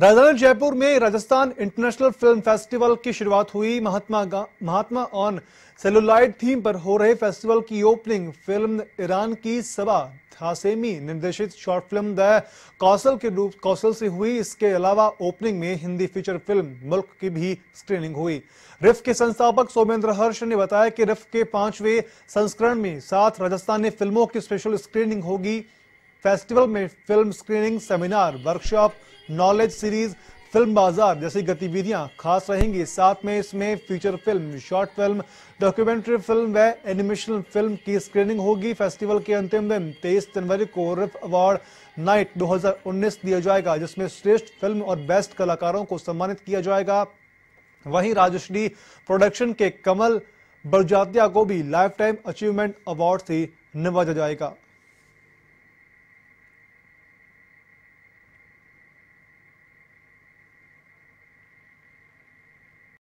राजधानी जयपुर में Rajasthan international film festival की शुरुआत हुई महात्मा महात्मा ऑन सेलुलाइड थीम पर हो रहे फेस्टिवल की ओपनिंग फिल्म ईरान की सबा थासेमी निर्देशित शॉर्ट फिल्म द कौशल के रूप कौशल से हुई इसके अलावा ओपनिंग में हिंदी फीचर फिल्म मुल्क की भी स्क्रीनिंग हुई रिफ के संस्थापक सोमेंद्र हर्ष ने बताया कि रिफ के पांचवें संस्करण में सात राजस्थानी फिल्मों की स्पेशल स्क्रीनिंग होगी फेस्टिवल में film screening seminar workshop knowledge series film बाजार जैसी गतिविधियां खास रहेंगी साथ में इसमें feature film short film documentary film व एनिमेशन फिल्म की स्क्रीनिंग होगी फेस्टिवल के अंतिम दिन 23 जनवरी को रिफ अवार्ड नाइट 2019 दिया जाएगा जिसमें श्रेष्ठ फिल्म और बेस्ट कलाकारों को सम्मानित किया जाएगा वहीं राजश्री प्रोडक्शन के कमल बरजातिया को भी लाइफ टाइम अचीवमेंट अवार्ड से नवाजा जाएगा